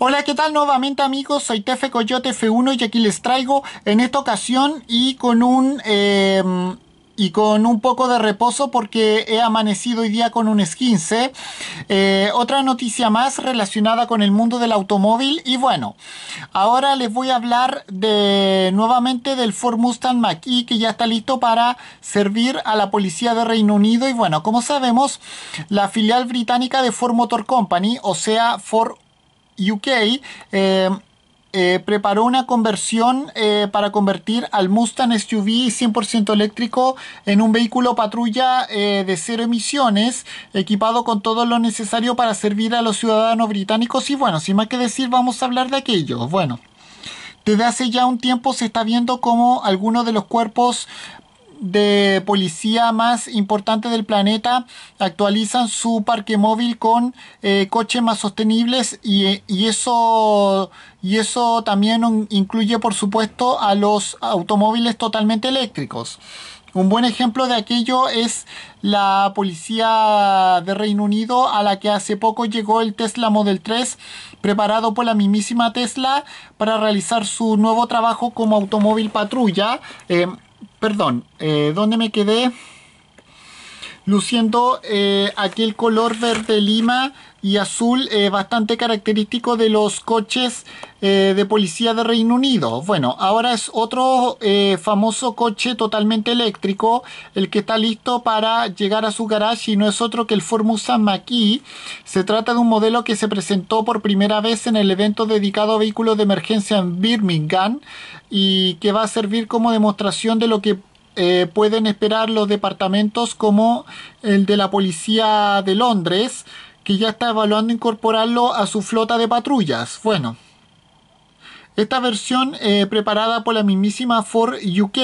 Hola, ¿qué tal nuevamente amigos? Soy Tefe Coyote F1 y aquí les traigo en esta ocasión y con un... Em, y con un poco de reposo porque he amanecido hoy día con un esquince. Eh, otra noticia más relacionada con el mundo del automóvil y bueno, ahora les voy a hablar de nuevamente del Ford Mustang mach que ya está listo para servir a la policía de Reino Unido y bueno, como sabemos, la filial británica de Ford Motor Company, o sea, Ford UK, eh, eh, preparó una conversión eh, para convertir al Mustang SUV 100% eléctrico en un vehículo patrulla de cero emisiones, equipado con todo lo necesario para servir a los ciudadanos británicos. Y bueno, sin más que decir, vamos a hablar de aquello. Bueno. Desde hace ya un tiempo se está viendo cómo algunos de los cuerpos de policía más importante del planeta actualizan su parque móvil con eh, coches más sostenibles y, eso y eso también incluye por supuesto a los automóviles totalmente eléctricos un buen ejemplo de aquello es la policía de Reino Unido a la que hace poco llegó el Tesla Model 3 preparado por la mismísima Tesla para realizar su nuevo trabajo como automóvil patrulla. Eh, Perdón, eh, ¿dónde me quedé? luciendo eh, aquel color verde lima y azul eh, bastante característico de los coches eh, de policía de Reino Unido. Bueno, ahora es otro famoso coche totalmente eléctrico, el que está listo para llegar a su garage y no es otro que el Formula Mustang Se trata de un modelo que se presentó por primera vez en el evento dedicado a vehículos de emergencia en Birmingham y que va a servir como demostración de lo que eh, pueden esperar los departamentos como el de la Policía de Londres, que ya está evaluando incorporarlo a su flota de patrullas. Bueno, esta versión eh, preparada por la mismísima Ford UK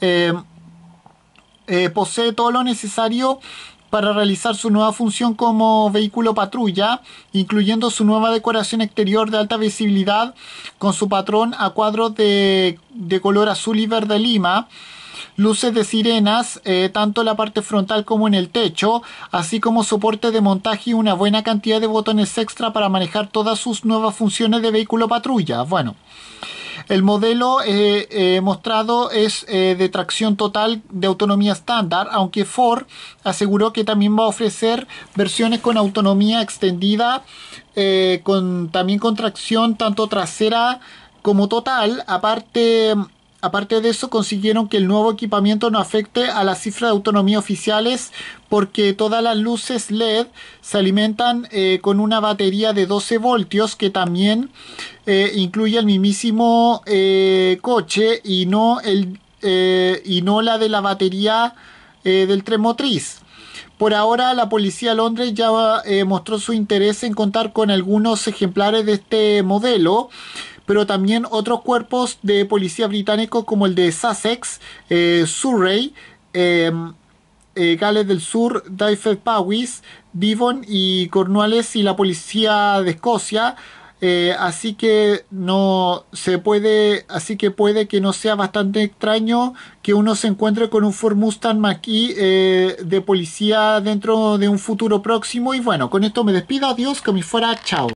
eh, posee todo lo necesario para realizar su nueva función como vehículo patrulla, incluyendo su nueva decoración exterior de alta visibilidad con su patrón a cuadros de, color azul y verde lima luces de sirenas, eh, tanto en la parte frontal como en el techo, así como soporte de montaje y una buena cantidad de botones extra para manejar todas sus nuevas funciones de vehículo patrulla. Bueno. El modelo eh, eh, mostrado es eh, de tracción total de autonomía estándar, aunque Ford aseguró que también va a ofrecer versiones con autonomía extendida, también con tracción tanto trasera como total, aparte Aparte de eso, consiguieron que el nuevo equipamiento no afecte a las cifras de autonomía oficiales porque todas las luces LED se alimentan eh, con una batería de 12 voltios que también eh, incluye el mismísimo eh, coche y no, el, y no la de la batería del tren motriz. Por ahora, la policía de Londres ya mostró su interés en contar con algunos ejemplares de este modelo pero también otros cuerpos de policía británico como el de Sussex, eh, Surrey, em, eh, Gales del Sur, Dyfed Powys, Devon y Cornwallis y la policía de Escocia. Eh, así que no se puede, así que puede que no sea bastante extraño que uno se encuentre con un Ford Mustang mach de policía dentro de un futuro próximo. Y bueno, con esto me despido. Adiós, que me fuera. Chao.